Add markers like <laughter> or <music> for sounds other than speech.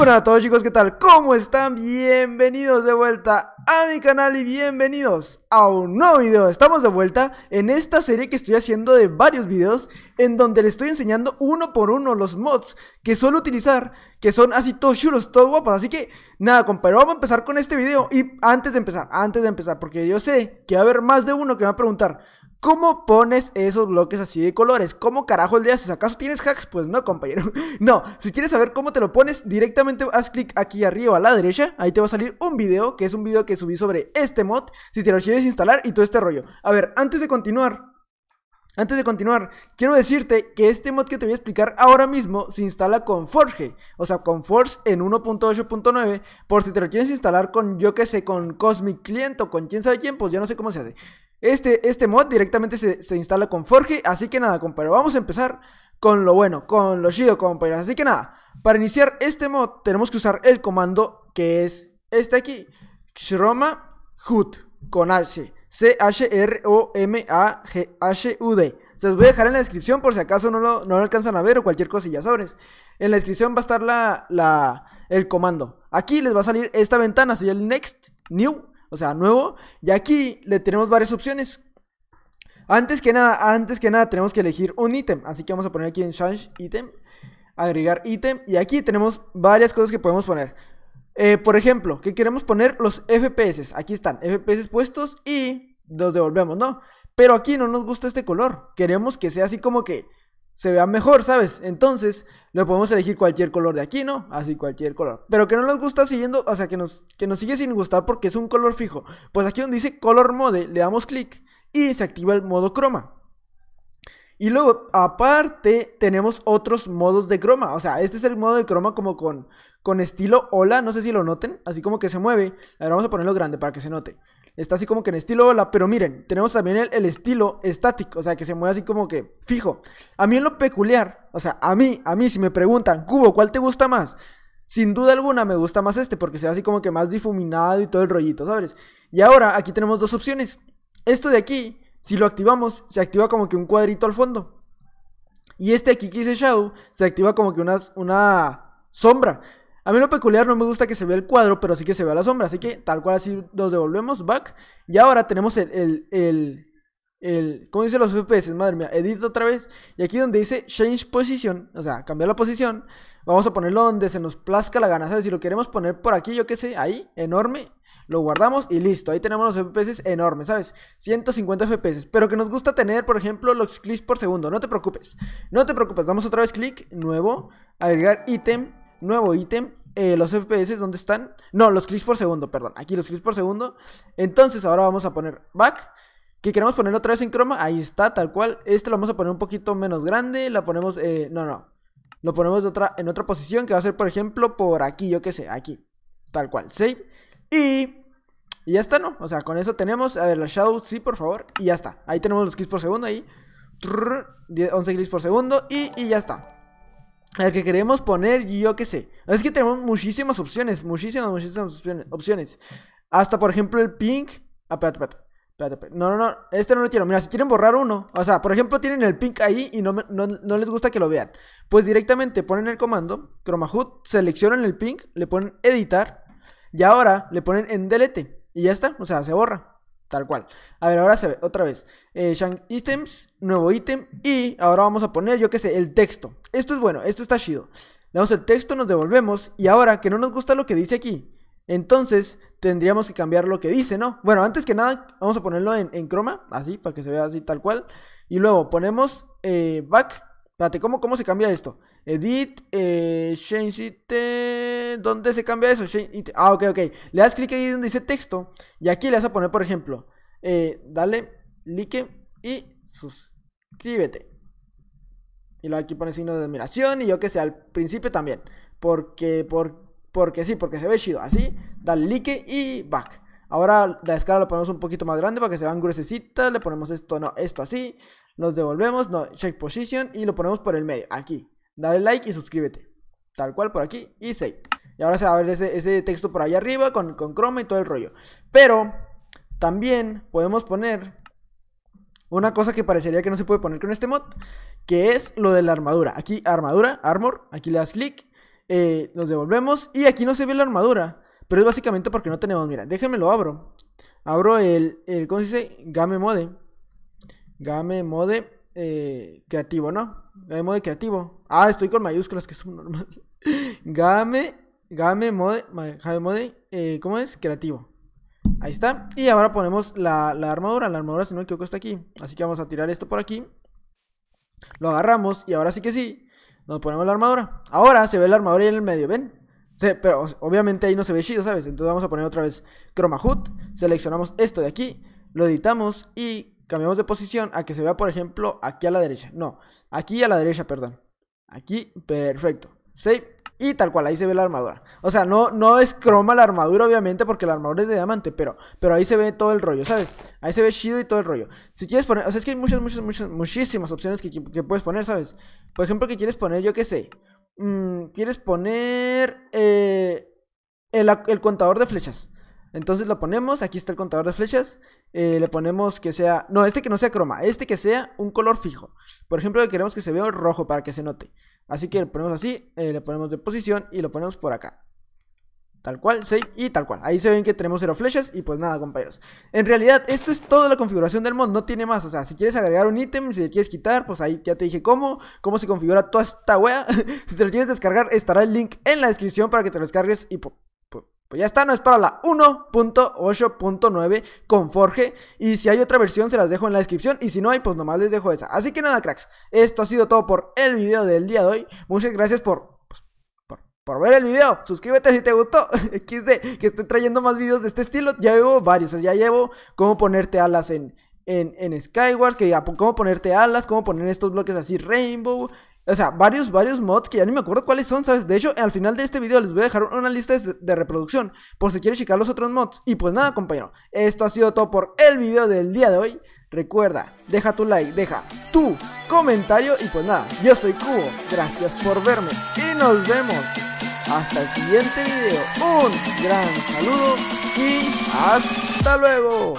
¡Hola a todos chicos, ¿qué tal? ¿Cómo están? Bienvenidos de vuelta a mi canal y bienvenidos a un nuevo video Estamos de vuelta en esta serie que estoy haciendo de varios videos En donde les estoy enseñando uno por uno los mods que suelo utilizar Que son así todos chulos, todos guapos Así que nada compadre, vamos a empezar con este video Y antes de empezar, antes de empezar Porque yo sé que va a haber más de uno que me va a preguntar ¿Cómo pones esos bloques así de colores? ¿Cómo carajo le haces? ¿Acaso tienes hacks? Pues no, compañero. <laughs> No, si quieres saber cómo te lo pones, directamente haz clic aquí arriba a la derecha. Ahí te va a salir un video, que es un video que subí sobre este mod, si te lo quieres instalar y todo este rollo. A ver, antes de continuar, antes de continuar, quiero decirte que este mod que te voy a explicar ahora mismo se instala con Forge, o sea, con Forge en 1.8.9, por si te lo quieres instalar con, yo que sé, con Cosmic Client o con quién sabe quién, pues ya no sé cómo se hace. Este, este, mod directamente se, instala con Forge, así que nada, compadre, vamos a empezar con lo bueno, con lo chido, compañeros Así que nada, para iniciar este mod tenemos que usar el comando que es este aquí, Chroma con H, C-H-R-O-M-A-H-U-D. Se los voy a dejar en la descripción por si acaso no lo, no alcanzan a ver o cualquier cosilla, sobres. En la descripción va a estar la, el comando. Aquí les va a salir esta ventana, sería el Next, New, o sea, nuevo. Y aquí le tenemos varias opciones. Antes que nada, antes que nada tenemos que elegir un ítem. Así que vamos a poner aquí en change ítem, Agregar ítem. Y aquí tenemos varias cosas que podemos poner. Eh, por ejemplo, que queremos poner los FPS. Aquí están, FPS puestos y los devolvemos, ¿no? Pero aquí no nos gusta este color. Queremos que sea así como que se vea mejor, ¿sabes? Entonces, le podemos elegir cualquier color de aquí, ¿no? Así cualquier color. Pero que no nos gusta siguiendo, o sea, que nos, que nos sigue sin gustar porque es un color fijo. Pues aquí donde dice color mode, le damos clic y se activa el modo croma. Y luego, aparte, tenemos otros modos de croma. O sea, este es el modo de croma como con, con estilo hola, no sé si lo noten, así como que se mueve. Ahora vamos a ponerlo grande para que se note está así como que en estilo ola, pero miren, tenemos también el, estilo estático, o sea, que se mueve así como que fijo. A mí lo peculiar, o sea, a mí, a mí si me preguntan, Cubo, ¿cuál te gusta más? Sin duda alguna me gusta más este porque se ve así como que más difuminado y todo el rollito, ¿sabes? Y ahora aquí tenemos dos opciones. Esto de aquí, si lo activamos, se activa como que un cuadrito al fondo. Y este aquí que dice Shadow, se activa como que una, una sombra. A mí lo peculiar no me gusta que se vea el cuadro, pero sí que se vea la sombra. Así que tal cual así nos devolvemos back. Y ahora tenemos el, el, el, ¿cómo dice los FPS? Madre mía, edito otra vez. Y aquí donde dice change position, o sea, cambiar la posición. Vamos a ponerlo donde se nos plazca la gana. ¿Sabes? Si lo queremos poner por aquí, yo qué sé, ahí, enorme. Lo guardamos y listo. Ahí tenemos los FPS enormes, ¿sabes? 150 FPS. Pero que nos gusta tener, por ejemplo, los clics por segundo. No te preocupes. No te preocupes. Damos otra vez clic, nuevo, agregar ítem nuevo ítem, eh, los FPS, ¿dónde están? No, los clics por segundo, perdón. Aquí los clics por segundo. Entonces ahora vamos a poner back. Que queremos poner otra vez en croma. Ahí está, tal cual. Este lo vamos a poner un poquito menos grande. La ponemos, eh, no, no. Lo ponemos otra, en otra posición que va a ser, por ejemplo, por aquí, yo qué sé, aquí. Tal cual, save. Y y ya está, ¿no? O sea, con eso tenemos. A ver, la Shadow, sí, por favor. Y ya está. Ahí tenemos los clics por segundo. Ahí. 11 clics por segundo. y ya está. El que queremos poner, yo qué sé. Es que tenemos muchísimas opciones, muchísimas, muchísimas opciones. Hasta, por ejemplo, el pink. Ah, espérate, espérate. No, no, no, este no lo quiero. Mira, si quieren borrar uno, o sea, por ejemplo, tienen el pink ahí y no, no, no les gusta que lo vean. Pues directamente ponen el comando, ChromaHood, seleccionan el pink, le ponen editar y ahora le ponen en delete y ya está, o sea, se borra tal cual. A ver, ahora se ve, otra vez. Eh, Shang Items, nuevo ítem. Y ahora vamos a poner, yo qué sé, el texto. Esto es bueno, esto está chido. Le damos el texto, nos devolvemos. Y ahora que no nos gusta lo que dice aquí, entonces tendríamos que cambiar lo que dice, ¿no? Bueno, antes que nada, vamos a ponerlo en, en croma, así, para que se vea así tal cual. Y luego ponemos eh, back. Espérate, ¿cómo, ¿cómo se cambia esto? Edit, eh, change it, ¿dónde se cambia eso? ah, ok, ok. Le das clic ahí donde dice texto. Y aquí le vas a poner, por ejemplo, eh, dale, like y suscríbete. Y luego aquí pone signo de admiración y yo que sé, al principio también. Porque, por, porque sí, porque se ve chido. Así, dale like y back. Ahora la escala la ponemos un poquito más grande para que se vean gruesecitas. Le ponemos esto, no, esto así. Nos devolvemos, no, check position y lo ponemos por el medio, aquí. Dale like y suscríbete. Tal cual por aquí y save. Y ahora se va a ver ese, texto por allá arriba con, con Chrome y todo el rollo. Pero también podemos poner una cosa que parecería que no se puede poner con este mod, que es lo de la armadura. Aquí armadura, armor, aquí le das clic, eh, nos devolvemos y aquí no se ve la armadura, pero es básicamente porque no tenemos, mira, déjenme lo abro. Abro el, el ¿cómo se dice? Game mode. Game mode. Eh, creativo, ¿no? Game mode creativo. Ah, estoy con mayúsculas, que es normal. <laughs> game, game mode, eh, ¿cómo es? Creativo. Ahí está. Y ahora ponemos la, armadura. La armadura, si no me equivoco, está aquí. Así que vamos a tirar esto por aquí. Lo agarramos y ahora sí que sí. Nos ponemos la armadura. Ahora se ve la armadura en el medio, ¿ven? Sí, pero obviamente ahí no se ve chido, ¿sabes? Entonces vamos a poner otra vez Chroma HUD, seleccionamos esto de aquí, lo editamos y cambiamos de posición a que se vea, por ejemplo, aquí a la derecha. No, aquí a la derecha, perdón. Aquí, perfecto. Save y tal cual, ahí se ve la armadura. O sea, no, no es croma la armadura, obviamente, porque la armadura es de diamante, pero, pero ahí se ve todo el rollo, ¿sabes? Ahí se ve chido y todo el rollo. Si quieres poner, o sea, es que hay muchas, muchas, muchas, muchísimas opciones que, puedes poner, ¿sabes? Por ejemplo, que quieres poner, yo qué sé. Mm, quieres poner eh, el contador de flechas. Entonces lo ponemos, aquí está el contador de flechas, eh, le ponemos que sea, no, este que no sea croma, este que sea un color fijo. Por ejemplo, queremos que se vea rojo para que se note. Así que lo ponemos así, eh, le ponemos de posición y lo ponemos por acá. Tal cual, save y tal cual. Ahí se ven que tenemos cero flechas y pues nada, compañeros. En realidad, esto es toda la configuración del mod, no tiene más. O sea, si quieres agregar un ítem, si le quieres quitar, pues ahí ya te dije cómo, cómo se configura toda esta wea. <laughs> si te lo quieres descargar, estará el link en la descripción para que te lo descargues y pues ya está, no es para la 1.8.9 con Forge. Y si hay otra versión, se las dejo en la descripción. Y si no hay, pues nomás les dejo esa. Así que nada, cracks. Esto ha sido todo por el video del día de hoy. Muchas gracias por pues, por ver el video. Suscríbete si te gustó. <laughs> quise que esté trayendo más videos de este estilo. Ya llevo varios. ya llevo cómo ponerte alas en, en, en Skyward. Que ya, cómo ponerte alas, cómo poner estos bloques así rainbow. O sea, varios, varios mods que ya ni me acuerdo cuáles son, ¿sabes? De hecho, al final de este video les voy a dejar una lista de, reproducción por si quieres checar los otros mods. Y pues nada, compañero, esto ha sido todo por el video del día de hoy. Recuerda, deja tu like, deja tu comentario y pues nada, yo soy Cubo, gracias por verme y nos vemos hasta el siguiente video. Un gran saludo y hasta luego.